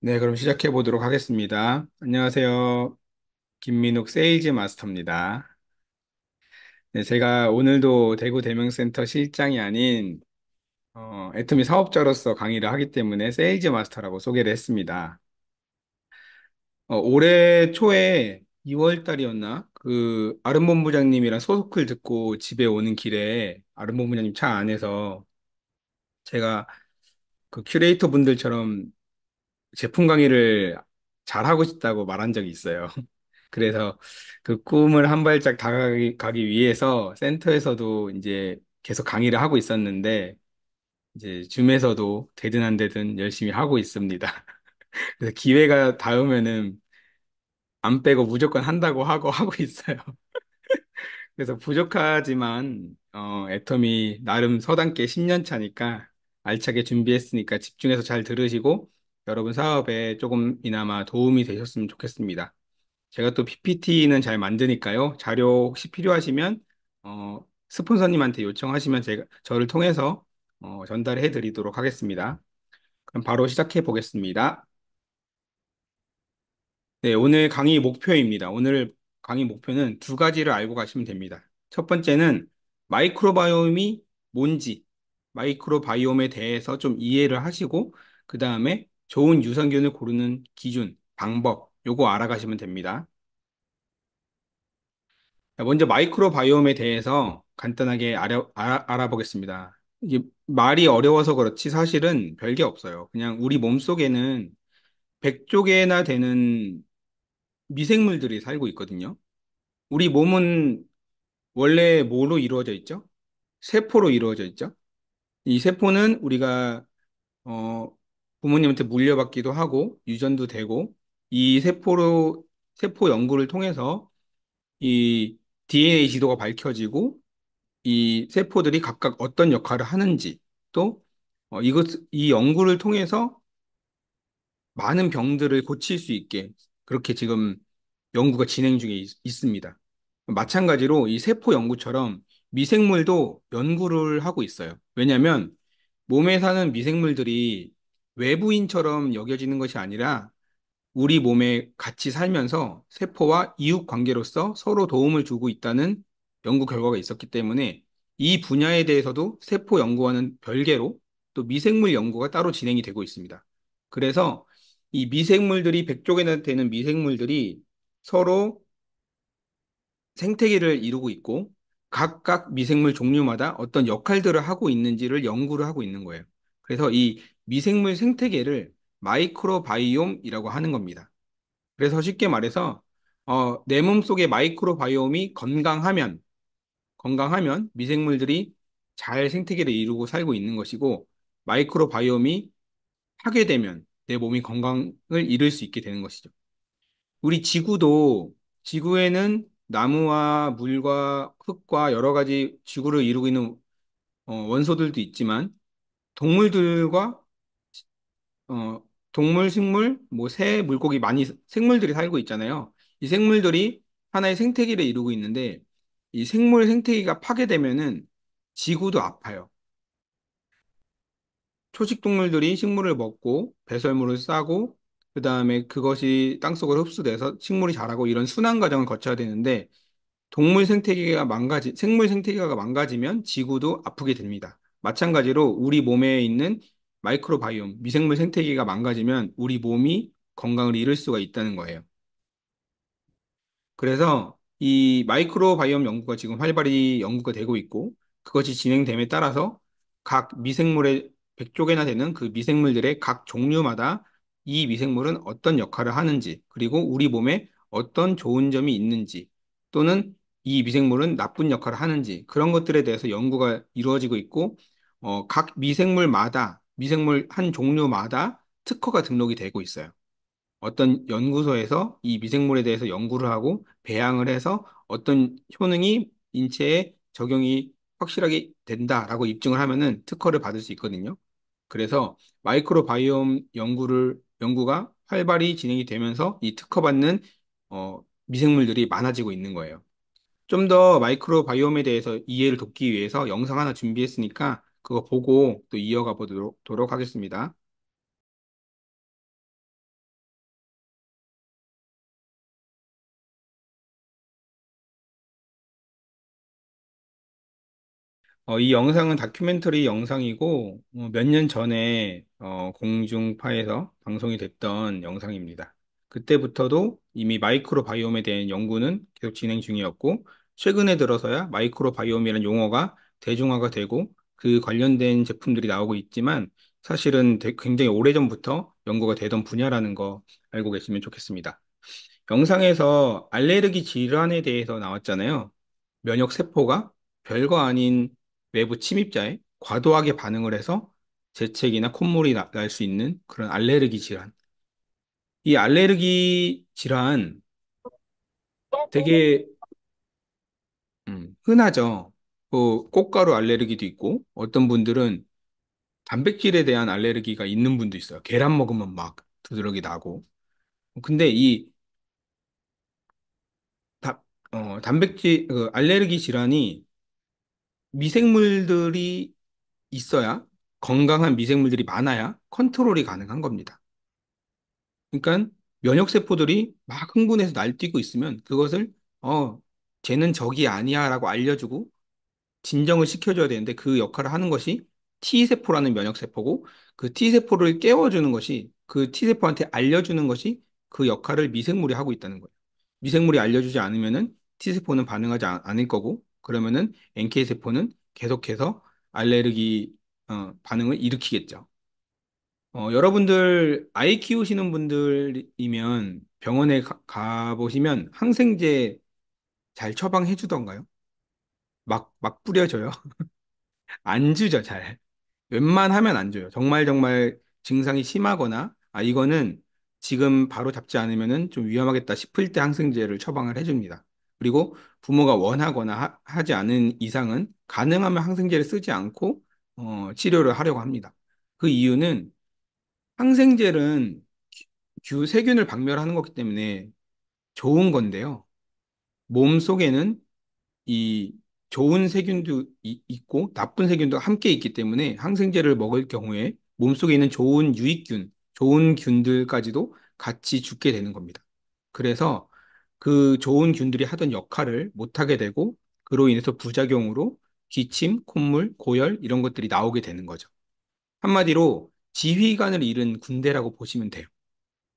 네, 그럼 시작해 보도록 하겠습니다. 안녕하세요. 김민욱 세일즈 마스터입니다. 네, 제가 오늘도 대구 대명센터 실장이 아닌 어, 애터미 사업자로서 강의를 하기 때문에 세일즈 마스터라고 소개를 했습니다. 어, 올해 초에 2월 달이었나? 그 아름본부장님이랑 소속을 듣고 집에 오는 길에 아름본부장님 차 안에서 제가 그 큐레이터 분들처럼 제품 강의를 잘하고 싶다고 말한 적이 있어요. 그래서 그 꿈을 한 발짝 다가가기 가기 위해서 센터에서도 이제 계속 강의를 하고 있었는데 이제 줌에서도 되든 안 되든 열심히 하고 있습니다. 그래서 기회가 닿으면은 안 빼고 무조건 한다고 하고 하고 있어요. 그래서 부족하지만 어, 애텀이 나름 서당께 10년 차니까 알차게 준비했으니까 집중해서 잘 들으시고 여러분 사업에 조금이나마 도움이 되셨으면 좋겠습니다. 제가 또 PPT는 잘 만드니까요. 자료 혹시 필요하시면 어, 스폰서님한테 요청하시면 제가 저를 통해서 어, 전달해 드리도록 하겠습니다. 그럼 바로 시작해 보겠습니다. 네, 오늘 강의 목표입니다. 오늘 강의 목표는 두 가지를 알고 가시면 됩니다. 첫 번째는 마이크로바이옴이 뭔지, 마이크로바이옴에 대해서 좀 이해를 하시고, 그 다음에 좋은 유산균을 고르는 기준, 방법, 요거 알아가시면 됩니다. 먼저 마이크로바이옴에 대해서 간단하게 알아, 알아, 보겠습니다 이게 말이 어려워서 그렇지 사실은 별게 없어요. 그냥 우리 몸속에는 100조 개나 되는 미생물들이 살고 있거든요. 우리 몸은 원래 뭐로 이루어져 있죠? 세포로 이루어져 있죠? 이 세포는 우리가 어, 부모님한테 물려받기도 하고 유전도 되고 이 세포로 세포 연구를 통해서 이 DNA 지도가 밝혀지고 이 세포들이 각각 어떤 역할을 하는지 또 어, 이것 이 연구를 통해서 많은 병들을 고칠 수 있게 그렇게 지금 연구가 진행 중에 있, 있습니다. 마찬가지로 이 세포 연구처럼 미생물도 연구를 하고 있어요. 왜냐하면 몸에 사는 미생물들이 외부인처럼 여겨지는 것이 아니라 우리 몸에 같이 살면서 세포와 이웃 관계로서 서로 도움을 주고 있다는 연구 결과가 있었기 때문에 이 분야에 대해서도 세포 연구와는 별개로 또 미생물 연구가 따로 진행이 되고 있습니다. 그래서 이 미생물들이 백조개나 되는 미생물들이 서로 생태계를 이루고 있고 각각 미생물 종류마다 어떤 역할들을 하고 있는지를 연구를 하고 있는 거예요. 그래서 이 미생물 생태계를 마이크로바이옴이라고 하는 겁니다. 그래서 쉽게 말해서 어, 내 몸속의 마이크로바이옴이 건강하면 건강하면 미생물들이 잘 생태계를 이루고 살고 있는 것이고 마이크로바이옴이 파괴되면 내 몸이 건강을 잃을 수 있게 되는 것이죠. 우리 지구도 지구에는 나무와 물과 흙과 여러 가지 지구를 이루고 있는 어, 원소들도 있지만 동물들과 어, 동물, 식물, 뭐 새, 물고기 많이 생물들이 살고 있잖아요. 이 생물들이 하나의 생태계를 이루고 있는데 이 생물 생태계가 파괴되면은 지구도 아파요. 초식 동물들이 식물을 먹고 배설물을 싸고 그 다음에 그것이 땅속으로 흡수돼서 식물이 자라고 이런 순환 과정을 거쳐야 되는데 동물 생태계가 망가지 생물 생태계가 망가지면 지구도 아프게 됩니다. 마찬가지로 우리 몸에 있는 마이크로바이옴, 미생물 생태계가 망가지면 우리 몸이 건강을 잃을 수가 있다는 거예요. 그래서 이 마이크로바이옴 연구가 지금 활발히 연구가 되고 있고 그것이 진행됨에 따라서 각 미생물의 100조개나 되는 그 미생물들의 각 종류마다 이 미생물은 어떤 역할을 하는지 그리고 우리 몸에 어떤 좋은 점이 있는지 또는 이 미생물은 나쁜 역할을 하는지 그런 것들에 대해서 연구가 이루어지고 있고 어, 각 미생물마다 미생물 한 종류마다 특허가 등록이 되고 있어요. 어떤 연구소에서 이 미생물에 대해서 연구를 하고 배양을 해서 어떤 효능이 인체에 적용이 확실하게 된다라고 입증을 하면은 특허를 받을 수 있거든요. 그래서 마이크로바이옴 연구를 연구가 활발히 진행이 되면서 이 특허받는 어, 미생물들이 많아지고 있는 거예요. 좀 더 마이크로바이옴에 대해서 이해를 돕기 위해서 영상 하나 준비했으니까 그거 보고 또 이어가 보도록 하겠습니다. 어, 이 영상은 다큐멘터리 영상이고 어, 몇년 전에 어, 공중파에서 방송이 됐던 영상입니다. 그때부터도 이미 마이크로바이옴에 대한 연구는 계속 진행 중이었고 최근에 들어서야 마이크로바이옴이라는 용어가 대중화가 되고 그 관련된 제품들이 나오고 있지만 사실은 굉장히 오래전부터 연구가 되던 분야라는 거 알고 계시면 좋겠습니다. 영상에서 알레르기 질환에 대해서 나왔잖아요. 면역 세포가 별거 아닌 외부 침입자에 과도하게 반응을 해서 재채기나 콧물이 날 수 있는 그런 알레르기 질환. 이 알레르기 질환 되게 음, 흔하죠. 그 꽃가루 알레르기도 있고 어떤 분들은 단백질에 대한 알레르기가 있는 분도 있어요. 계란 먹으면 막 두드러기 나고. 근데 이 다, 어, 단백질 그 알레르기 질환이 미생물들이 있어야 건강한 미생물들이 많아야 컨트롤이 가능한 겁니다. 그러니까 면역 세포들이 막 흥분해서 날뛰고 있으면 그것을 어 쟤는 적이 아니야라고 알려주고 진정을 시켜줘야 되는데 그 역할을 하는 것이 T세포라는 면역세포고 그 T세포를 깨워주는 것이 그 T세포한테 알려주는 것이 그 역할을 미생물이 하고 있다는 거예요. 미생물이 알려주지 않으면은 T세포는 반응하지 않을 거고 그러면은 NK세포는 계속해서 알레르기 어, 반응을 일으키겠죠. 어, 여러분들 아이 키우시는 분들이면 병원에 가, 가보시면 항생제 잘 처방해 주던가요? 막, 막 뿌려줘요. 안 주죠, 잘. 웬만하면 안 줘요. 정말 정말 증상이 심하거나, 아, 이거는 지금 바로 잡지 않으면은 좀 위험하겠다 싶을 때 항생제를 처방을 해줍니다. 그리고 부모가 원하거나 하, 지 않은 이상은 가능하면 항생제를 쓰지 않고 어, 치료를 하려고 합니다. 그 이유는 항생제는 규, 세균을 박멸하는 거기 때문에 좋은 건데요. 몸 속에는 이 좋은 세균도 있고 나쁜 세균도 함께 있기 때문에 항생제를 먹을 경우에 몸속에 있는 좋은 유익균, 좋은 균들까지도 같이 죽게 되는 겁니다. 그래서 그 좋은 균들이 하던 역할을 못하게 되고 그로 인해서 부작용으로 기침, 콧물, 고열 이런 것들이 나오게 되는 거죠. 한마디로 지휘관을 잃은 군대라고 보시면 돼요.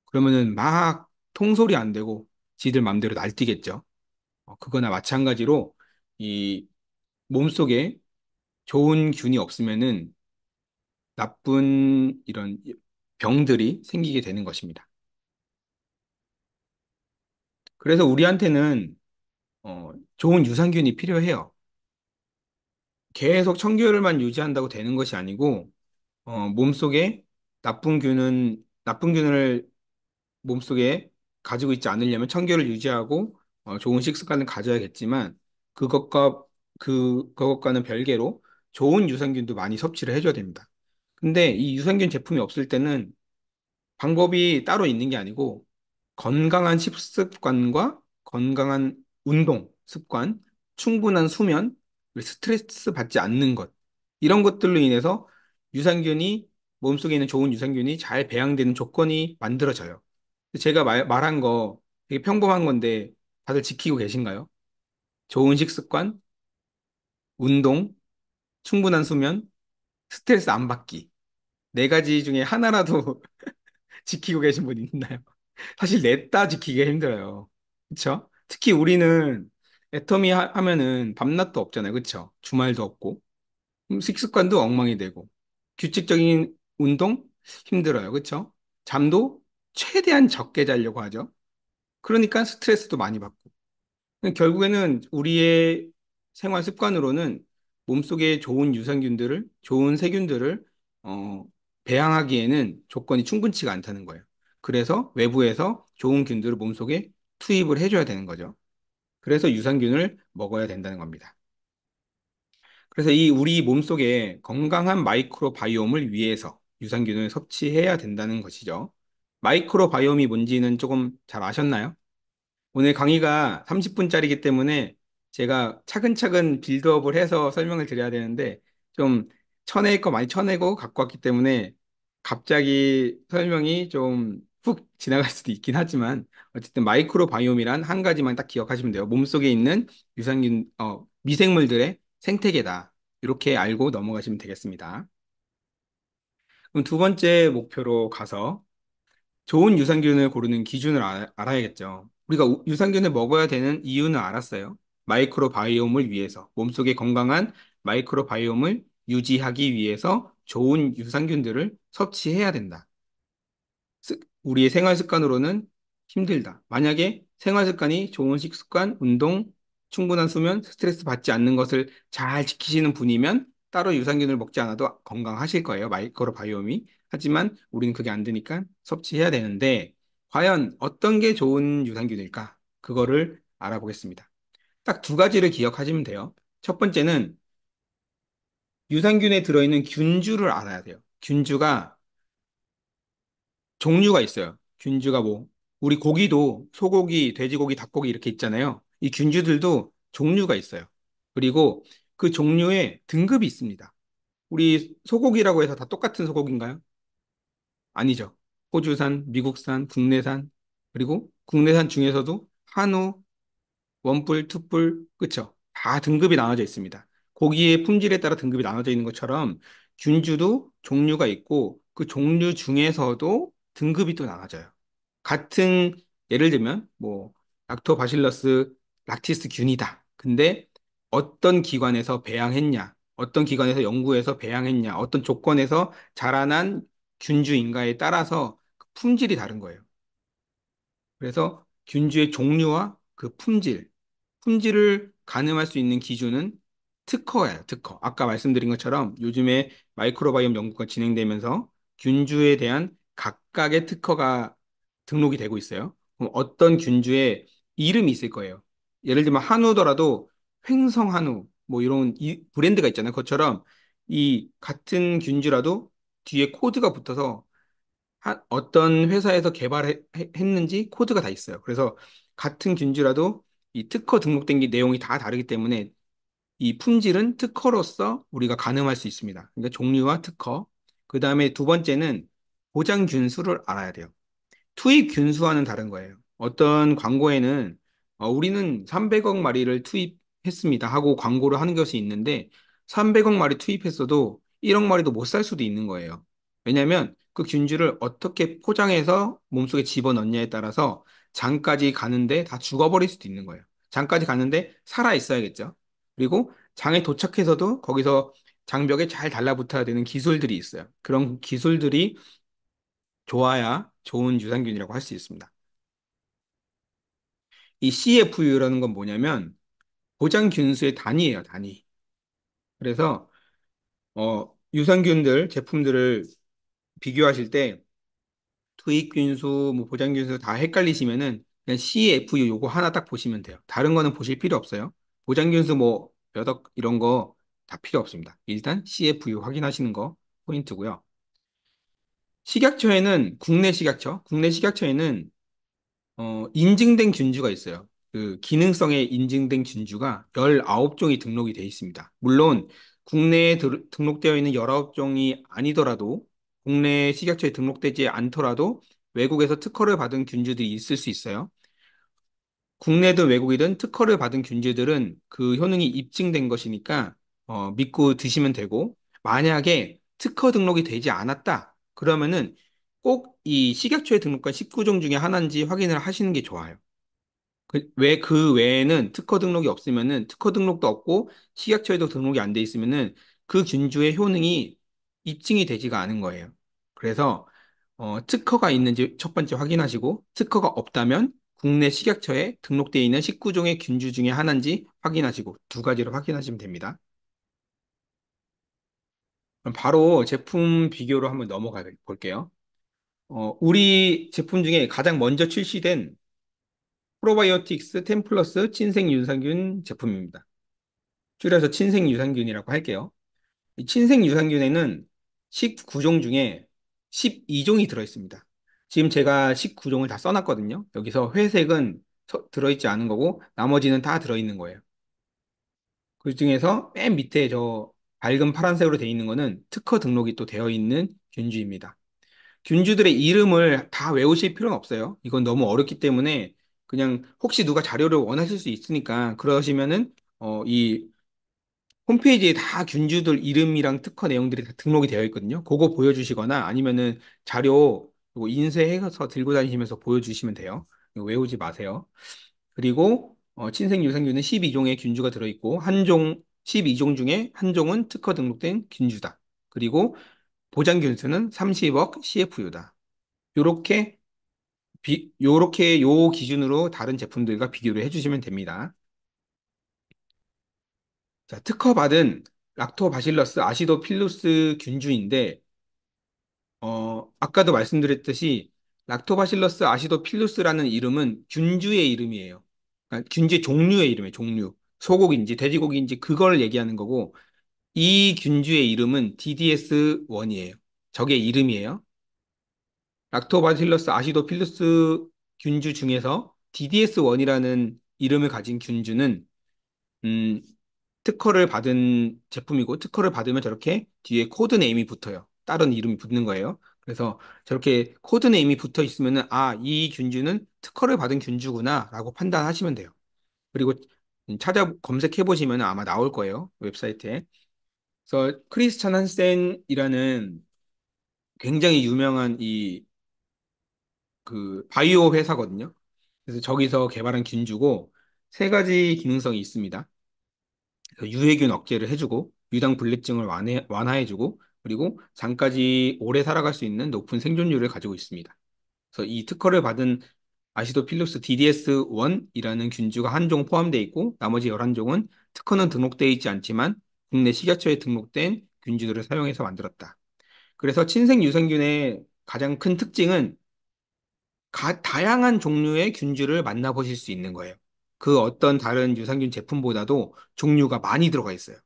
그러면은 막 통솔이 안 되고 지들 맘대로 날뛰겠죠. 어, 그거나 마찬가지로 이 몸속에 좋은 균이 없으면은 나쁜 이런 병들이 생기게 되는 것입니다. 그래서 우리한테는 어, 좋은 유산균이 필요해요. 계속 청결만 유지한다고 되는 것이 아니고 어, 몸속에 나쁜 균은 나쁜 균을 몸속에 가지고 있지 않으려면 청결을 유지하고 어, 좋은 식습관을 가져야겠지만 그것과 그 그것과는 별개로 좋은 유산균도 많이 섭취를 해줘야 됩니다. 근데 이 유산균 제품이 없을 때는 방법이 따로 있는 게 아니고 건강한 식습관과 건강한 운동 습관, 충분한 수면, 스트레스 받지 않는 것 이런 것들로 인해서 유산균이 몸속에 있는 좋은 유산균이 잘 배양되는 조건이 만들어져요. 제가 말, 말한 거 되게 평범한 건데 다들 지키고 계신가요? 좋은 식습관, 운동, 충분한 수면, 스트레스 안 받기. 네 가지 중에 하나라도 지키고 계신 분 있나요? 사실 넷다 지키기가 힘들어요. 그쵸? 특히 우리는 애터미 하, 면은 밤낮도 없잖아요. 그쵸? 주말도 없고. 식습관도 엉망이 되고. 규칙적인 운동? 힘들어요. 그쵸? 잠도 최대한 적게 자려고 하죠. 그러니까 스트레스도 많이 받고. 그러니까 결국에는 우리의 생활 습관으로는 몸속에 좋은 유산균들을, 좋은 세균들을 어, 배양하기에는 조건이 충분치가 않다는 거예요. 그래서 외부에서 좋은 균들을 몸속에 투입을 해줘야 되는 거죠. 그래서 유산균을 먹어야 된다는 겁니다. 그래서 이 우리 몸속에 건강한 마이크로바이옴을 위해서 유산균을 섭취해야 된다는 것이죠. 마이크로바이옴이 뭔지는 조금 잘 아셨나요? 오늘 강의가 30분짜리이기 때문에 제가 차근차근 빌드업을 해서 설명을 드려야 되는데 좀 쳐낼 거 많이 쳐내고 갖고 왔기 때문에 갑자기 설명이 좀 훅 지나갈 수도 있긴 하지만 어쨌든 마이크로바이옴이란 한 가지만 딱 기억하시면 돼요. 몸속에 있는 유산균 어, 미생물들의 생태계다. 이렇게 알고 넘어가시면 되겠습니다. 그럼 두 번째 목표로 가서 좋은 유산균을 고르는 기준을 알아야겠죠. 우리가 유산균을 먹어야 되는 이유는 알았어요. 마이크로바이옴을 위해서, 몸속에 건강한 마이크로바이옴을 유지하기 위해서 좋은 유산균들을 섭취해야 된다. 우리의 생활 습관으로는 힘들다. 만약에 생활 습관이 좋은 식습관, 운동, 충분한 수면, 스트레스 받지 않는 것을 잘 지키시는 분이면 따로 유산균을 먹지 않아도 건강하실 거예요. 마이크로바이옴이. 하지만 우리는 그게 안 되니까 섭취해야 되는데 과연 어떤 게 좋은 유산균일까? 그거를 알아보겠습니다. 딱 두 가지를 기억하시면 돼요. 첫 번째는 유산균에 들어있는 균주를 알아야 돼요. 균주가 종류가 있어요. 균주가 뭐 우리 고기도 소고기, 돼지고기, 닭고기 이렇게 있잖아요. 이 균주들도 종류가 있어요. 그리고 그 종류의 등급이 있습니다. 우리 소고기라고 해서 다 똑같은 소고기인가요? 아니죠. 호주산, 미국산, 국내산, 그리고 국내산 중에서도 한우, 원뿔, 투뿔, 그쵸? 다 등급이 나눠져 있습니다. 고기의 품질에 따라 등급이 나눠져 있는 것처럼 균주도 종류가 있고 그 종류 중에서도 등급이 또 나눠져요. 같은 예를 들면 뭐 락토바실러스 락티스 균이다. 근데 어떤 기관에서 배양했냐, 어떤 기관에서 연구해서 배양했냐, 어떤 조건에서 자라난 균주인가에 따라서 품질이 다른 거예요. 그래서 균주의 종류와 그 품질, 품질을 가늠할 수 있는 기준은 특허예요, 특허. 아까 말씀드린 것처럼 요즘에 마이크로바이옴 연구가 진행되면서 균주에 대한 각각의 특허가 등록이 되고 있어요. 그럼 어떤 균주의 이름이 있을 거예요. 예를 들면 한우더라도 횡성 한우 뭐 이런 브랜드가 있잖아요. 그것처럼 이 같은 균주라도 뒤에 코드가 붙어서 어떤 회사에서 개발했는지 코드가 다 있어요. 그래서 같은 균주라도 이 특허 등록된 게 내용이 다 다르기 때문에 이 품질은 특허로서 우리가 가늠할 수 있습니다. 그러니까 종류와 특허. 그 다음에 두 번째는 보장 균수를 알아야 돼요. 투입 균수와는 다른 거예요. 어떤 광고에는 어, 우리는 300억 마리를 투입했습니다 하고 광고를 하는 것이 있는데 300억 마리 투입했어도 1억 마리도 못 살 수도 있는 거예요. 왜냐하면 그 균주를 어떻게 포장해서 몸속에 집어넣냐에 따라서 장까지 가는데 다 죽어버릴 수도 있는 거예요. 장까지 가는데 살아 있어야겠죠. 그리고 장에 도착해서도 거기서 장벽에 잘 달라붙어야 되는 기술들이 있어요. 그런 기술들이 좋아야 좋은 유산균이라고 할 수 있습니다. 이 CFU라는 건 뭐냐면 보장균수의 단위예요, 단위. 그래서 어, 유산균들 제품들을 비교하실 때 투입균수, 뭐 보장균수 다 헷갈리시면은 그냥 CFU 요거 하나 딱 보시면 돼요. 다른 거는 보실 필요 없어요. 보장균수 뭐 몇억 이런 거 다 필요 없습니다. 일단 CFU 확인하시는 거 포인트고요. 식약처에는 국내 식약처, 국내 식약처에는 어, 인증된 균주가 있어요. 그 기능성에 인증된 균주가 19종이 등록이 되어 있습니다. 물론 국내에 들, 등록되어 있는 19종이 아니더라도 국내 식약처에 등록되지 않더라도 외국에서 특허를 받은 균주들이 있을 수 있어요. 국내든 외국이든 특허를 받은 균주들은 그 효능이 입증된 것이니까 어, 믿고 드시면 되고 만약에 특허 등록이 되지 않았다 그러면은 꼭 이 식약처에 등록한 19종 중에 하나인지 확인을 하시는 게 좋아요. 그, 왜그 외에는 특허 등록이 없으면은 특허 등록도 없고 식약처에도 등록이 안 돼 있으면은 그 균주의 효능이 입증이 되지가 않은 거예요. 그래서 어, 특허가 있는지 첫 번째 확인하시고 특허가 없다면 국내 식약처에 등록되어 있는 19종의 균주 중에 하나인지 확인하시고 두가지로 확인하시면 됩니다. 바로 제품 비교로 한번 넘어가 볼게요. 어, 우리 제품 중에 가장 먼저 출시된 프로바이오틱스 템플러스 친생유산균 제품입니다. 줄여서 친생유산균이라고 할게요. 이 친생유산균에는 19종 중에 12종이 들어있습니다. 지금 제가 19종을 다 써놨거든요. 여기서 회색은 들어있지 않은 거고 나머지는 다 들어있는 거예요. 그 중에서 맨 밑에 저 밝은 파란색으로 되어 있는 거는 특허 등록이 또 되어 있는 균주입니다. 균주들의 이름을 다 외우실 필요는 없어요. 이건 너무 어렵기 때문에 그냥 혹시 누가 자료를 원하실 수 있으니까 그러시면은 어, 이 홈페이지에 다 균주들 이름이랑 특허 내용들이 다 등록이 되어 있거든요. 그거 보여주시거나 아니면은 자료 이거 인쇄해서 들고 다니시면서 보여주시면 돼요. 이거 외우지 마세요. 그리고 어, 친생 유산균은 12종의 균주가 들어있고 한 종 12종 중에 한 종은 특허 등록된 균주다. 그리고 보장 균수는 30억 CFU다. 요렇게 비, 요렇게 요 기준으로 다른 제품들과 비교를 해주시면 됩니다. 자, 특허받은 락토바실러스 아시도필루스 균주인데, 어, 아까도 말씀드렸듯이 락토바실러스 아시도필루스라는 이름은 균주의 이름이에요. 그러니까 균주의 종류의 이름이에요. 종류. 소고기인지 돼지고기인지 그걸 얘기하는 거고 이 균주의 이름은 DDS1이에요. 적의 이름이에요. 락토바실러스 아시도필루스 균주 중에서 DDS1이라는 이름을 가진 균주는 음, 특허를 받은 제품이고 특허를 받으면 저렇게 뒤에 코드 네임이 붙어요. 다른 이름이 붙는 거예요. 그래서 저렇게 코드 네임이 붙어 있으면은 아, 이 균주는 특허를 받은 균주구나라고 판단하시면 돼요. 그리고 찾아 검색해 보시면 아마 나올 거예요. 웹사이트에. 그래서 크리스찬 한센이라는 굉장히 유명한 이 그 바이오 회사거든요. 그래서 저기서 개발한 균주고 세 가지 기능성이 있습니다. 그 유해균 억제를 해주고 유당 불내증을 완해, 완화해주고 그리고 장까지 오래 살아갈 수 있는 높은 생존율을 가지고 있습니다. 그래서 이 특허를 받은 아시도필로스 DDS1이라는 균주가 한 종 포함되어 있고 나머지 11종은 특허는 등록되어 있지 않지만 국내 식약처에 등록된 균주들을 사용해서 만들었다. 그래서 친생 유생균의 가장 큰 특징은 가, 다양한 종류의 균주를 만나보실 수 있는 거예요. 그 어떤 다른 유산균 제품보다도 종류가 많이 들어가 있어요.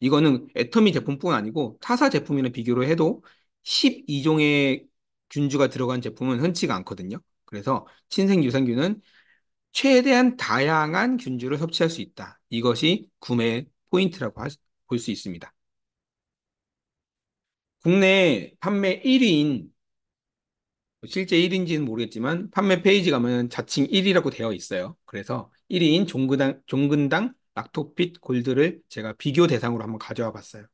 이거는 애터미 제품뿐 아니고 타사 제품이나 비교를 해도 12종의 균주가 들어간 제품은 흔치가 않거든요. 그래서 신생 유산균은 최대한 다양한 균주를 섭취할 수 있다. 이것이 구매 포인트라고 볼 수 있습니다. 국내 판매 1위인 실제 1인지는 모르겠지만 판매 페이지 가면 자칭 1위라고 되어 있어요. 그래서 1위인 종근당, 종근당 락토핏 골드를 제가 비교 대상으로 한번 가져와 봤어요.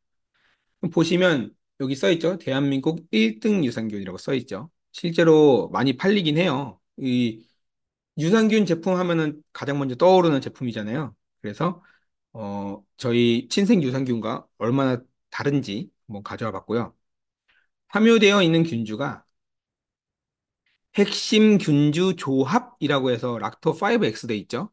보시면 여기 써 있죠. 대한민국 1등 유산균이라고 써 있죠. 실제로 많이 팔리긴 해요. 이 유산균 제품 하면은 가장 먼저 떠오르는 제품이잖아요. 그래서 어, 저희 친생 유산균과 얼마나 다른지 한번 가져와 봤고요. 함유되어 있는 균주가 핵심 균주 조합이라고 해서 락토 5X 돼 있죠.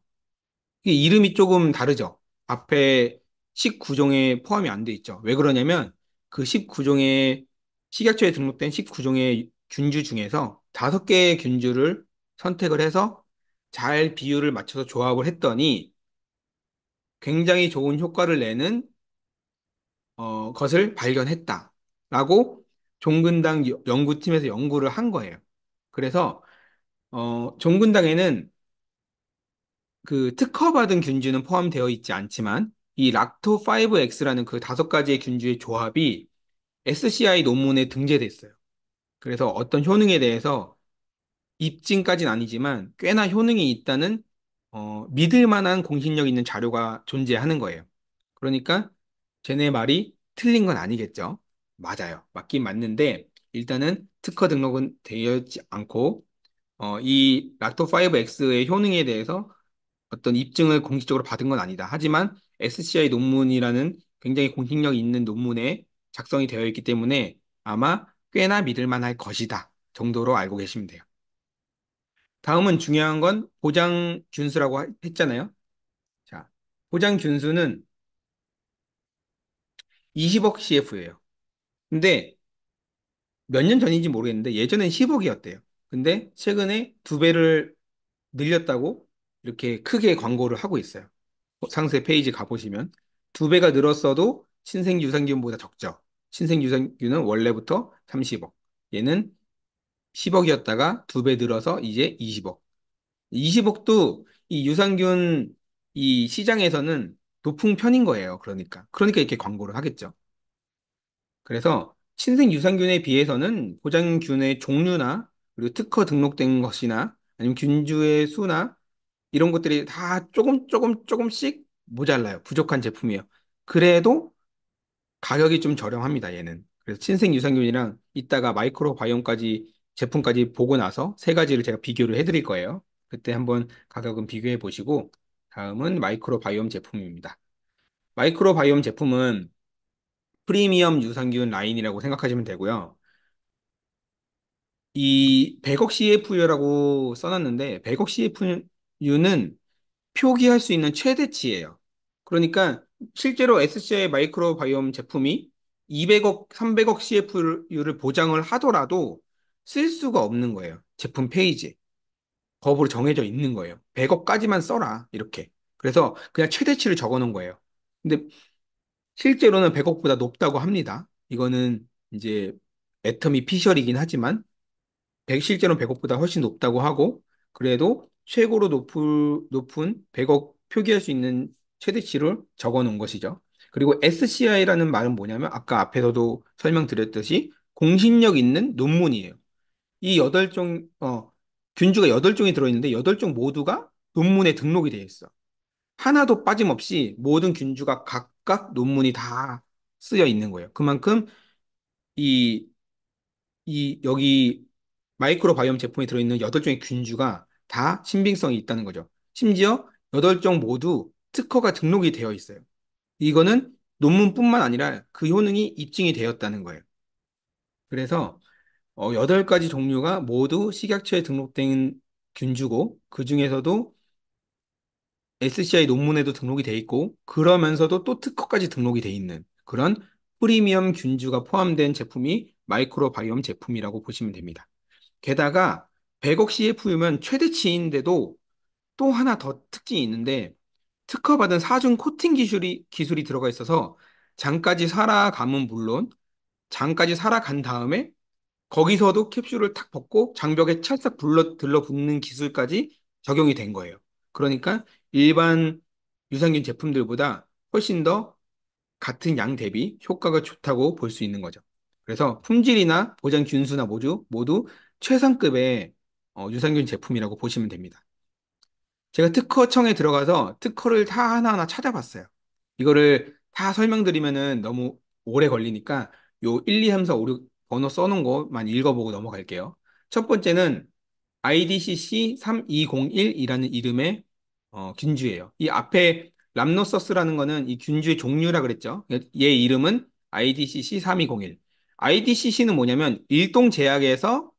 이름이 조금 다르죠. 앞에 19종에 포함이 안 돼 있죠. 왜 그러냐면 그1 9종에 식약처에 등록된 19종의 균주 중에서 다섯 개의 균주를 선택을 해서 잘 비율을 맞춰서 조합을 했더니 굉장히 좋은 효과를 내는 어, 것을 발견했다라고 종근당 연구팀에서 연구를 한 거예요. 그래서 어, 종근당에는 그 특허받은 균주는 포함되어 있지 않지만 이 락토5X라는 그 다섯 가지의 균주의 조합이 SCI 논문에 등재됐어요. 그래서 어떤 효능에 대해서 입증까지는 아니지만 꽤나 효능이 있다는 어, 믿을 만한 공신력 있는 자료가 존재하는 거예요. 그러니까 쟤네 말이 틀린 건 아니겠죠. 맞아요. 맞긴 맞는데 일단은 특허 등록은 되지 어있 않고 어, 이 락토5X의 효능에 대해서 어떤 입증을 공식적으로 받은 건 아니다. 하지만 SCI 논문이라는 굉장히 공식력 있는 논문에 작성이 되어 있기 때문에 아마 꽤나 믿을 만할 것이다 정도로 알고 계시면 돼요. 다음은 중요한 건 보장 준수라고 했잖아요. 자, 보장 준수는 20억 CF예요. 근데 몇 년 전인지 모르겠는데 예전엔 10억이었대요. 근데 최근에 두 배를 늘렸다고 이렇게 크게 광고를 하고 있어요. 상세 페이지 가보시면 두 배가 늘었어도 신생 유산균보다 적죠. 신생 유산균은 원래부터 30억. 얘는 10억이었다가 두 배 늘어서 이제 20억. 20억도 이 유산균 이 시장에서는 높은 편인 거예요. 그러니까. 그러니까 이렇게 광고를 하겠죠. 그래서 신생 유산균에 비해서는 보장균의 종류나 그리고 특허 등록된 것이나 아니면 균주의 수나 이런 것들이 다 조금 조금 조금씩 모자라요. 부족한 제품이에요. 그래도 가격이 좀 저렴합니다. 얘는. 그래서 친생 유산균이랑 이따가 마이크로바이옴까지 제품까지 보고 나서 세 가지를 제가 비교를 해드릴 거예요. 그때 한번 가격은 비교해 보시고 다음은 마이크로바이옴 제품입니다. 마이크로바이옴 제품은 프리미엄 유산균 라인이라고 생각하시면 되고요. 이 100억 CF라고 써놨는데 100억 CF U는 표기할 수 있는 최대치예요. 그러니까 실제로 SCI 마이크로바이옴 제품이 200억, 300억 CFU를 보장을 하더라도 쓸 수가 없는 거예요. 제품 페이지에. 법으로 정해져 있는 거예요. 100억까지만 써라. 이렇게. 그래서 그냥 최대치를 적어 놓은 거예요. 근데 실제로는 100억보다 높다고 합니다. 이거는 이제 애터미 피셜이긴 하지만 100, 실제로는 100억보다 훨씬 높다고 하고 그래도 최고로 높을, 높은 100억 표기할 수 있는 최대치를 적어 놓은 것이죠. 그리고 SCI라는 말은 뭐냐면 아까 앞에서도 설명드렸듯이 공신력 있는 논문이에요. 이 여덟 종, 어, 균주가 여덟 종이 들어있는데 여덟 종 모두가 논문에 등록이 되어 있어. 하나도 빠짐없이 모든 균주가 각각 논문이 다 쓰여 있는 거예요. 그만큼 이, 이, 여기 마이크로바이옴 제품에 들어있는 여덟 종의 균주가 다 신빙성이 있다는 거죠. 심지어 8종 모두 특허가 등록이 되어 있어요. 이거는 논문뿐만 아니라 그 효능이 입증이 되었다는 거예요. 그래서 어, 8가지 종류가 모두 식약처에 등록된 균주고 그 중에서도 SCI 논문에도 등록이 돼 있고 그러면서도 또 특허까지 등록이 돼 있는 그런 프리미엄 균주가 포함된 제품이 마이크로바이옴 제품이라고 보시면 됩니다. 게다가 100억 CF면 최대치인데도 또 하나 더 특징이 있는데 특허받은 사중 코팅 기술이, 기술이 들어가 있어서 장까지 살아감은 물론 장까지 살아간 다음에 거기서도 캡슐을 탁 벗고 장벽에 찰싹 불러 들러붙는 기술까지 적용이 된 거예요. 그러니까 일반 유산균 제품들보다 훨씬 더 같은 양 대비 효과가 좋다고 볼 수 있는 거죠. 그래서 품질이나 보장 균수나 모두 모두 최상급의 어, 유산균 제품이라고 보시면 됩니다. 제가 특허청에 들어가서 특허를 다 하나하나 찾아봤어요. 이거를 다 설명드리면은 너무 오래 걸리니까 요 1, 2, 3, 4, 5, 6 번호 써놓은 것만 읽어보고 넘어갈게요. 첫 번째는 IDCC 3201이라는 이름의 어, 균주예요. 이 앞에 람노서스라는 거는 이 균주의 종류라 그랬죠. 얘 이름은 IDCC 3201. IDCC는 뭐냐면 일동 제약에서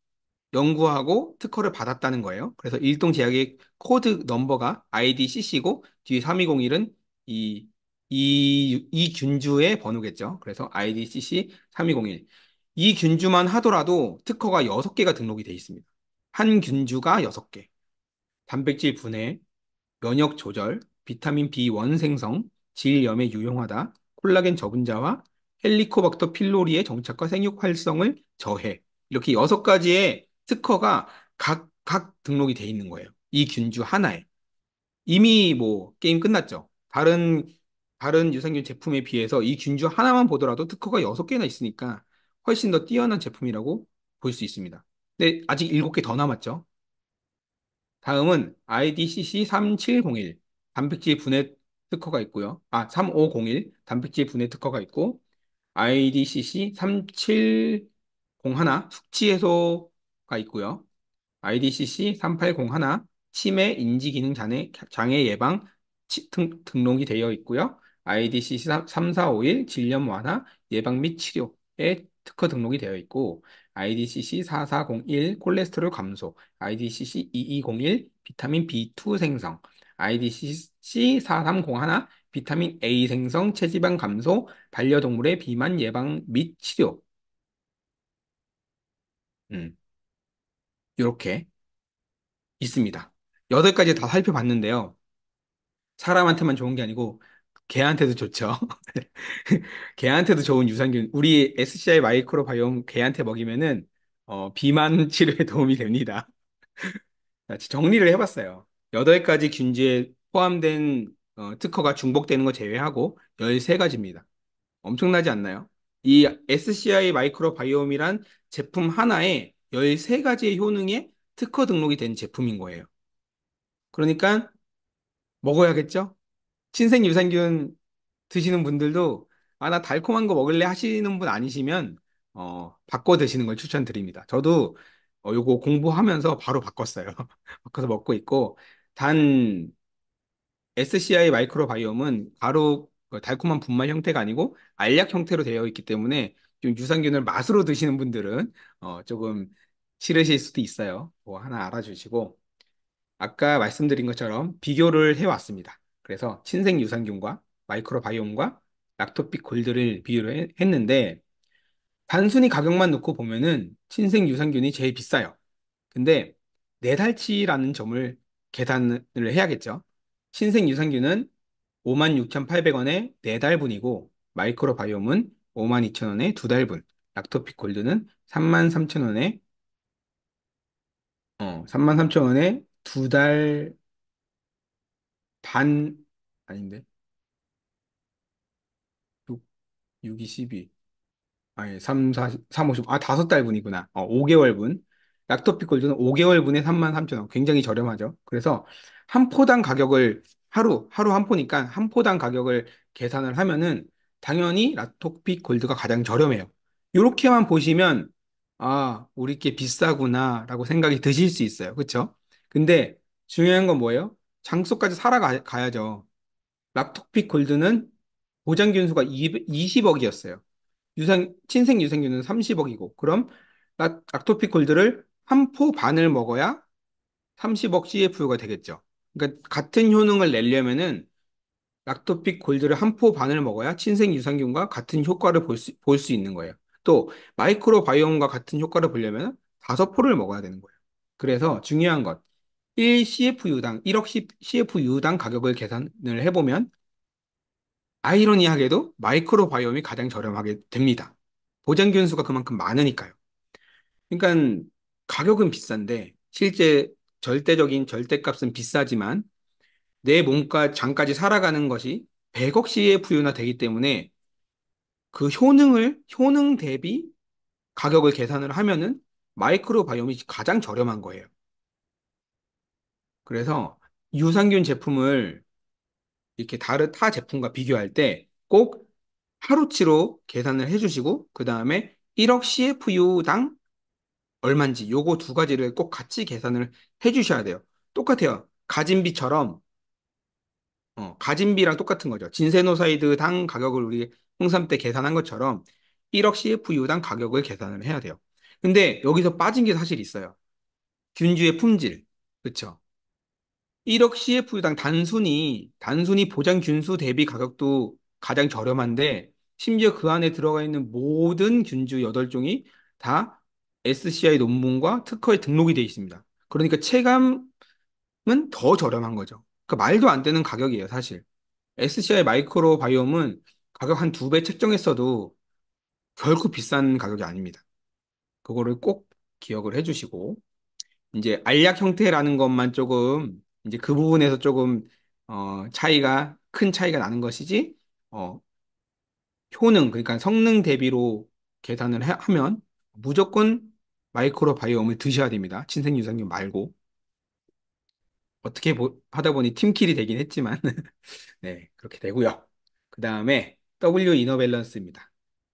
연구하고 특허를 받았다는 거예요. 그래서 일동 제약의 코드 넘버가 IDCC고 뒤에 3201은 이, 이, 이 균주의 번호겠죠. 그래서 IDCC 3201. 이 균주만 하더라도 특허가 6개가 등록이 돼 있습니다. 한 균주가 6개. 단백질 분해, 면역 조절, 비타민 B1 생성, 질염에 유용하다, 콜라겐 저분자와 헬리코박터 필로리의 정착과 생육 활성을 저해. 이렇게 6가지의 특허가 각, 각 등록이 돼 있는 거예요. 이 균주 하나에. 이미 뭐 게임 끝났죠. 다른 다른 유산균 제품에 비해서 이 균주 하나만 보더라도 특허가 6개나 있으니까 훨씬 더 뛰어난 제품이라고 볼 수 있습니다. 근데 아직 7개 더 남았죠. 다음은 IDCC 3701 단백질 분해 특허가 있고요. 아, 3501 단백질 분해 특허가 있고 IDCC 3701 숙취 해소 가 있고요. IDCC 3801 치매 인지 기능 장애, 장애 예방 치, 등, 등록이 되어 있고요. IDCC 3451 질염 완화 예방 및 치료에 특허 등록이 되어 있고 IDCC 4401 콜레스테롤 감소, IDCC 2201 비타민 B2 생성, IDCC 4301 비타민 A 생성 체지방 감소, 반려동물의 비만 예방 및 치료. 음. 이렇게 있습니다. 여덟 가지 다 살펴봤는데요. 사람한테만 좋은 게 아니고 개한테도 좋죠. 개한테도 좋은 유산균. 우리 SCI 마이크로바이옴 개한테 먹이면은 어, 비만 치료에 도움이 됩니다. 정리를 해봤어요. 여덟 가지 균지에 포함된 어, 특허가 중복되는 거 제외하고 13가지입니다. 엄청나지 않나요? 이 SCI 마이크로바이옴이란 제품 하나에 13가지의 효능에 특허 등록이 된 제품인 거예요. 그러니까 먹어야겠죠? 신생 유산균 드시는 분들도 아, 나 달콤한 거 먹을래 하시는 분 아니시면 어, 바꿔 드시는 걸 추천드립니다. 저도 어, 요거 공부하면서 바로 바꿨어요. 바꿔서 먹고 있고 단 SCI 마이크로바이옴은 바로 그 달콤한 분말 형태가 아니고 알약 형태로 되어 있기 때문에 좀 유산균을 맛으로 드시는 분들은 어, 조금 싫으실 수도 있어요. 뭐 하나 알아주시고 아까 말씀드린 것처럼 비교를 해왔습니다. 그래서 신생 유산균과 마이크로바이옴과 락토픽 골드를 비교를 했는데 단순히 가격만 놓고 보면은 신생 유산균이 제일 비싸요. 근데 네 달치라는 점을 계산을 해야겠죠. 신생 유산균은 56,800원에 4달분이고 마이크로바이옴은 52,000원에 두 달분, 락토핏 골드는 33,000원에 어, 33,000원에 두 달 반 아닌데. 6 6 22. 아니, 3 4 3 50. 아, 다섯 달분이구나. 어, 5개월분. 락토핏 골드는 5개월분에 33,000원. 굉장히 저렴하죠. 그래서 한 포당 가격을 하루 하루 한 포니까 한 포당 가격을 계산을 하면은 당연히 라톡픽 골드가 가장 저렴해요. 이렇게만 보시면 아, 우리께 비싸구나라고 생각이 드실 수 있어요. 그렇죠? 근데 중요한 건 뭐예요? 장소까지 살아가야죠. 락톡픽 골드는 보장균수가 20억이었어요. 유산 친생 유산균은 30억이고 그럼 락, 락토픽 골드를 한 포 반을 먹어야 30억 CFU가 되겠죠. 그러니까 같은 효능을 내려면은 락토픽 골드를 한 포 반을 먹어야 친생 유산균과 같은 효과를 볼 수, 수 있는 거예요. 또 마이크로바이옴과 같은 효과를 보려면 다섯 포를 먹어야 되는 거예요. 그래서 중요한 것, 1 CFU당, 1억 CFU당 가격을 계산을 해보면 아이러니하게도 마이크로바이옴이 가장 저렴하게 됩니다. 보장균 수가 그만큼 많으니까요. 그러니까 가격은 비싼데 실제 절대적인 절대값은 비싸지만 내 몸과 장까지 살아가는 것이 100억씩의 부유나 되기 때문에 그 효능을 효능 대비 가격을 계산을 하면은 마이크로바이옴이 가장 저렴한 거예요. 그래서 유산균 제품을 이렇게 다른 타 제품과 비교할 때 꼭 하루치로 계산을 해주시고 그 다음에 1억 CFU당 얼만지 요거 두 가지를 꼭 같이 계산을 해주셔야 돼요. 똑같아요. 가진비처럼 어, 가진비랑 똑같은 거죠. 진세노사이드 당 가격을 우리 홍삼 때 계산한 것처럼 1억 CFU당 가격을 계산을 해야 돼요. 근데 여기서 빠진 게 사실 있어요. 균주의 품질. 그쵸? 1억 CFU당 단순히, 단순히 보장 균수 대비 가격도 가장 저렴한데, 심지어 그 안에 들어가 있는 모든 균주 8종이 다 SCI 논문과 특허에 등록이 돼 있습니다. 그러니까 체감은 더 저렴한 거죠. 그 말도 안 되는 가격이에요, 사실. SCI 마이크로바이옴은 가격 한 두 배 책정했어도 결코 비싼 가격이 아닙니다. 그거를 꼭 기억을 해주시고 이제 알약 형태라는 것만 조금 이제 그 부분에서 조금 어, 차이가 큰 차이가 나는 것이지 어, 효능 그러니까 성능 대비로 계산을 하, 면 무조건 마이크로바이옴을 드셔야 됩니다. 친생 유산균 말고 어떻게 보, 하다 보니 팀킬이 되긴 했지만 네 그렇게 되고요. 그 다음에 W 이너밸런스입니다.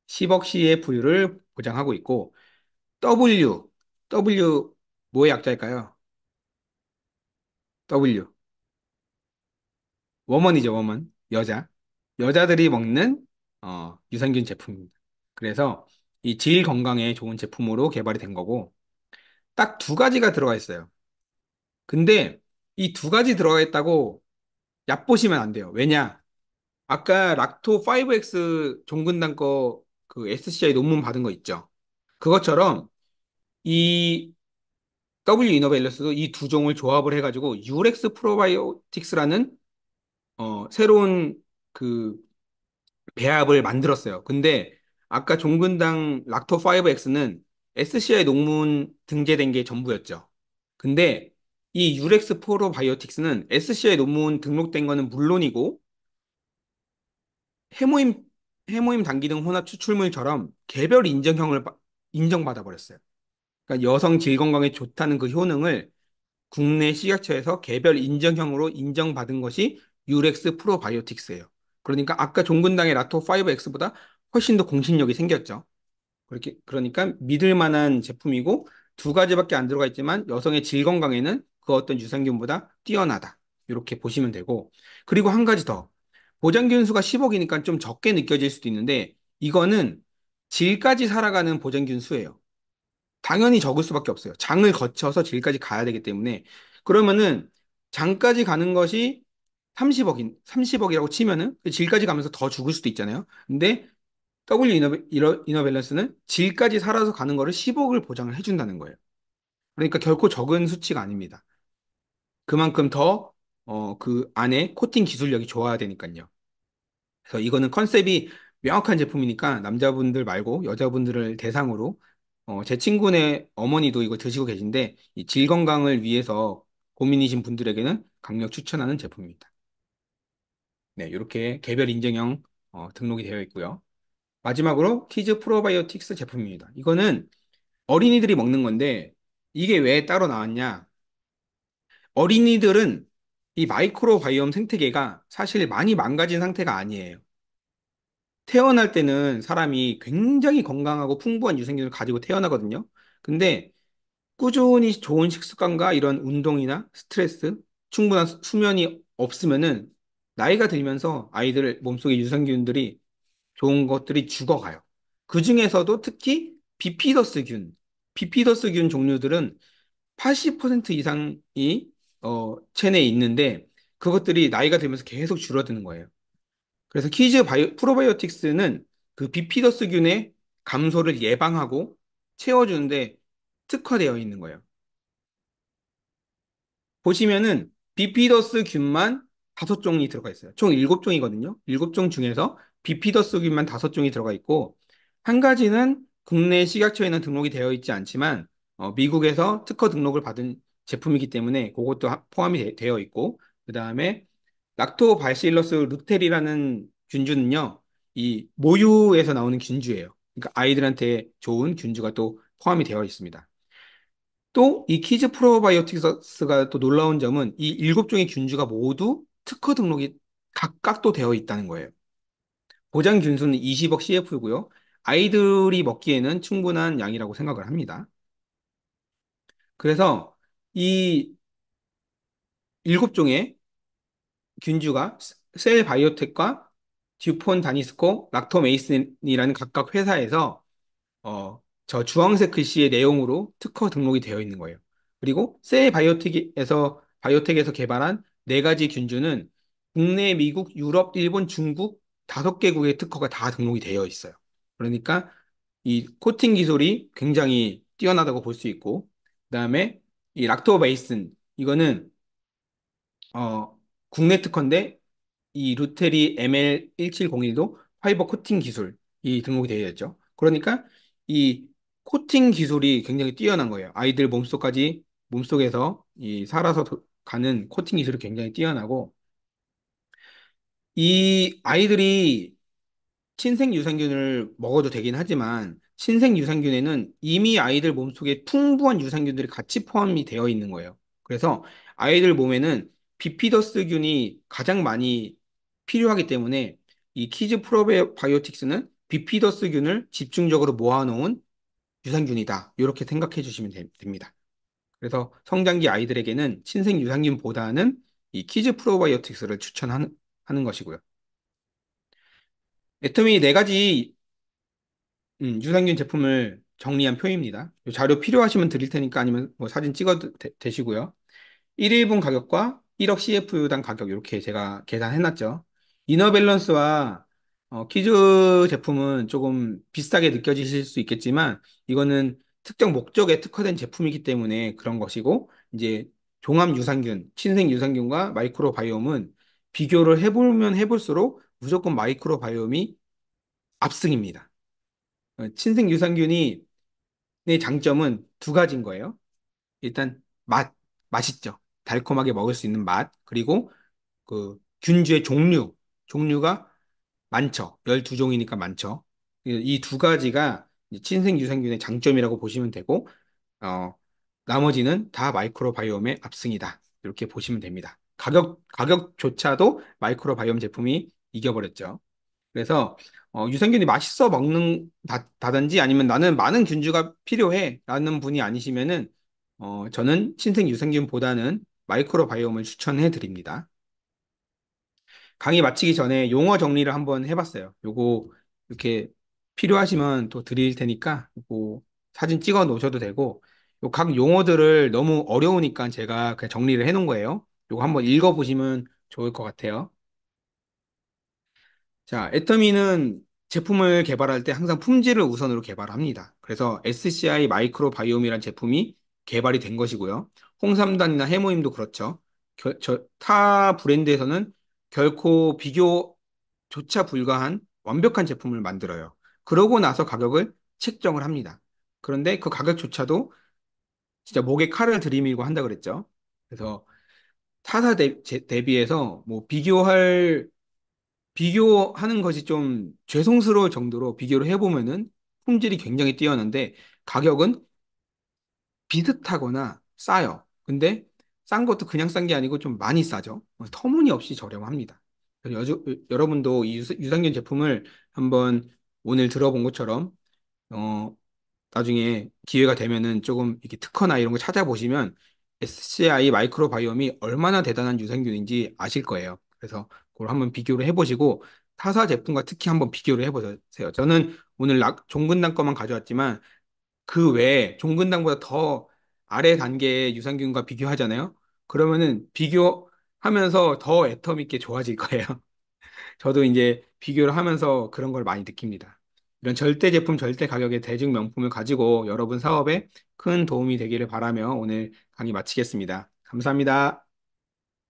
10억 시의 부유를 보장하고 있고 W W 뭐의 약자일까요? W 워먼이죠 워먼 여자 여자들이 먹는 어, 유산균 제품입니다. 그래서 이 질 건강에 좋은 제품으로 개발이 된 거고 딱 두 가지가 들어가 있어요. 근데 이두 가지 들어가 있다고 얕보시면 안 돼요. 왜냐? 아까 락토 5X 종근당 거 그 SCI 논문 받은 거 있죠. 그것처럼 이 W 이너밸런스도 이 두 종을 조합을 해가지고 유렉스 프로바이오틱스라는 어, 새로운 그 배합을 만들었어요. 근데 아까 종근당 락토 5X는 SCI 논문 등재된 게 전부였죠. 근데 이 유렉스 프로바이오틱스는 SCI 논문 등록된 거는 물론이고 해모임 해모임 단기 등 혼합 추출물처럼 개별 인정형을 인정받아 버렸어요. 그러니까 여성 질 건강에 좋다는 그 효능을 국내 식약처에서 개별 인정형으로 인정받은 것이 유렉스 프로바이오틱스예요. 그러니까 아까 종근당의 라토 5X보다 훨씬 더 공신력이 생겼죠. 그렇게 그러니까 믿을 만한 제품이고 두 가지밖에 안 들어가 있지만 여성의 질 건강에는 그 어떤 유산균보다 뛰어나다. 이렇게 보시면 되고 그리고 한 가지 더 보장균수가 10억이니까 좀 적게 느껴질 수도 있는데 이거는 질까지 살아가는 보장균수예요. 당연히 적을 수밖에 없어요. 장을 거쳐서 질까지 가야 되기 때문에 그러면은 장까지 가는 것이 30억인 30억이라고 치면은 그 질까지 가면서 더 죽을 수도 있잖아요. 근데 W 이너, 이너 밸런스는 질까지 살아서 가는 거를 10억을 보장을 해준다는 거예요. 그러니까 결코 적은 수치가 아닙니다. 그만큼 더, 어, 그 안에 코팅 기술력이 좋아야 되니까요. 그래서 이거는 컨셉이 명확한 제품이니까 남자분들 말고 여자분들을 대상으로 어, 제 친구네 어머니도 이거 드시고 계신데 이질 건강을 위해서 고민이신 분들에게는 강력 추천하는 제품입니다. 네, 이렇게 개별 인증형 어, 등록이 되어 있고요. 마지막으로 키즈 프로바이오틱스 제품입니다. 이거는 어린이들이 먹는 건데 이게 왜 따로 나왔냐? 어린이들은 이 마이크로바이옴 생태계가 사실 많이 망가진 상태가 아니에요. 태어날 때는 사람이 굉장히 건강하고 풍부한 유생균을 가지고 태어나거든요. 근데 꾸준히 좋은 식습관과 이런 운동이나 스트레스, 충분한 수면이 없으면은 나이가 들면서 아이들 몸속의 유산균들이 좋은 것들이 죽어가요. 그 중에서도 특히 비피더스균, 비피더스균 종류들은 80% 이상이 어, 체내에 있는데 그것들이 나이가 들면서 계속 줄어드는 거예요. 그래서 키즈 바이오, 프로바이오틱스는 그 비피더스균의 감소를 예방하고 채워주는데 특화되어 있는 거예요. 보시면은 비피더스균만 다섯 종이 들어가 있어요. 총 일곱 종이거든요. 일곱 종 중에서 비피더스균만 다섯 종이 들어가 있고 한 가지는 국내 식약처에는 등록이 되어 있지 않지만 어, 미국에서 특허 등록을 받은 제품이기 때문에 그것도 포함이 되, 어 있고 그 다음에 락토바실러스 루텔이라는 균주는요 이 모유에서 나오는 균주예요. 그러니까 아이들한테 좋은 균주가 또 포함이 되어 있습니다. 또 이 키즈 프로바이오틱스가 서또 놀라운 점은 이 일곱 종의 균주가 모두 특허 등록이 각각 또 되어 있다는 거예요. 보장 균수는 20억 CF고요. 아이들이 먹기에는 충분한 양이라고 생각을 합니다. 그래서 이 일곱 종의 균주가 셀 바이오텍과 듀폰 다니스코 락토메이슨이라는 각각 회사에서 어, 저 주황색 글씨의 내용으로 특허 등록이 되어 있는 거예요. 그리고 셀 바이오텍에서 바이오텍에서 개발한 네 가지 균주는 국내, 미국, 유럽, 일본, 중국 다섯 개국의 특허가 다 등록이 되어 있어요. 그러니까 이 코팅 기술이 굉장히 뛰어나다고 볼 수 있고 그다음에 이 락토베이슨 이거는 어, 국내 특허인데 이 루테리 ML1701도 파이버 코팅 기술이 등록이 되어 있죠. 그러니까 이 코팅 기술이 굉장히 뛰어난 거예요. 아이들 몸속까지 몸속에서 이 살아서 가는 코팅 기술이 굉장히 뛰어나고 이 아이들이 친생 유산균을 먹어도 되긴 하지만 신생 유산균에는 이미 아이들 몸속에 풍부한 유산균들이 같이 포함이 되어 있는 거예요. 그래서 아이들 몸에는 비피더스균이 가장 많이 필요하기 때문에 이 키즈 프로바이오틱스는 비피더스균을 집중적으로 모아놓은 유산균이다. 이렇게 생각해 주시면 됩니다. 그래서 성장기 아이들에게는 신생 유산균보다는 이 키즈 프로바이오틱스를 추천하는 것이고요. 애터미 네 가지 음, 유산균 제품을 정리한 표입니다. 자료 필요하시면 드릴 테니까 아니면 뭐 사진 찍어 도 되, 시고요 1일분 가격과 1억 CF당 가격 이렇게 제가 계산해놨죠. 이너 밸런스와 어, 키즈 제품은 조금 비싸게 느껴지실 수 있겠지만 이거는 특정 목적에 특화된 제품이기 때문에 그런 것이고 이제 종합 유산균, 친생 유산균과 마이크로바이옴은 비교를 해보면 해볼수록 무조건 마이크로바이옴이 압승입니다. 어, 친생 유산균이 의 장점은 두 가지인 거예요. 일단 맛, 맛있죠. 달콤하게 먹을 수 있는 맛, 그리고 그 균주의 종류, 종류가 많죠. 12종이니까 많죠. 이 두 가지가 친생 유산균의 장점이라고 보시면 되고, 어, 나머지는 다 마이크로바이옴의 압승이다. 이렇게 보시면 됩니다. 가격, 가격조차도 마이크로바이옴 제품이 이겨버렸죠. 그래서 어, 유산균이 맛있어 먹는 다, 든지 아니면 나는 많은 균주가 필요해라는 분이 아니시면은 어, 저는 신생 유산균보다는 마이크로바이옴을 추천해 드립니다. 강의 마치기 전에 용어 정리를 한번 해봤어요. 요거 이렇게 필요하시면 또 드릴 테니까 요거 사진 찍어 놓으셔도 되고 요 각 용어들을 너무 어려우니까 제가 그냥 정리를 해놓은 거예요. 요거 한번 읽어보시면 좋을 것 같아요. 자, 애터미는 제품을 개발할 때 항상 품질을 우선으로 개발합니다. 그래서 SCI 마이크로바이옴이란 제품이 개발이 된 것이고요. 홍삼단이나 해모임도 그렇죠. 결, 저, 타 브랜드에서는 결코 비교조차 불가한 완벽한 제품을 만들어요. 그러고 나서 가격을 책정을 합니다. 그런데 그 가격조차도 진짜 목에 칼을 들이밀고 한다 그랬죠. 그래서 타사 대, 비해서뭐 비교할 비교하는 것이 좀 죄송스러울 정도로 비교를 해보면은 품질이 굉장히 뛰어난데 가격은 비슷하거나 싸요. 근데 싼 것도 그냥 싼 게 아니고 좀 많이 싸죠. 뭐 터무니없이 저렴합니다. 여주, 여러분도 이 유산균 제품을 한번 오늘 들어본 것처럼 어, 나중에 기회가 되면은 조금 이렇게 특허나 이런 거 찾아보시면 SCI 마이크로바이옴이 얼마나 대단한 유산균인지 아실 거예요. 그래서 그걸 한번 비교를 해보시고 타사 제품과 특히 한번 비교를 해보세요. 저는 오늘 락, 종근당 거만 가져왔지만 그 외에 종근당보다 더 아래 단계의 유산균과 비교하잖아요. 그러면은 비교하면서 더 애텀 있게 좋아질 거예요. 저도 이제 비교를 하면서 그런 걸 많이 느낍니다. 이런 절대 제품, 절대 가격의 대중 명품을 가지고 여러분 사업에 큰 도움이 되기를 바라며 오늘 강의 마치겠습니다. 감사합니다.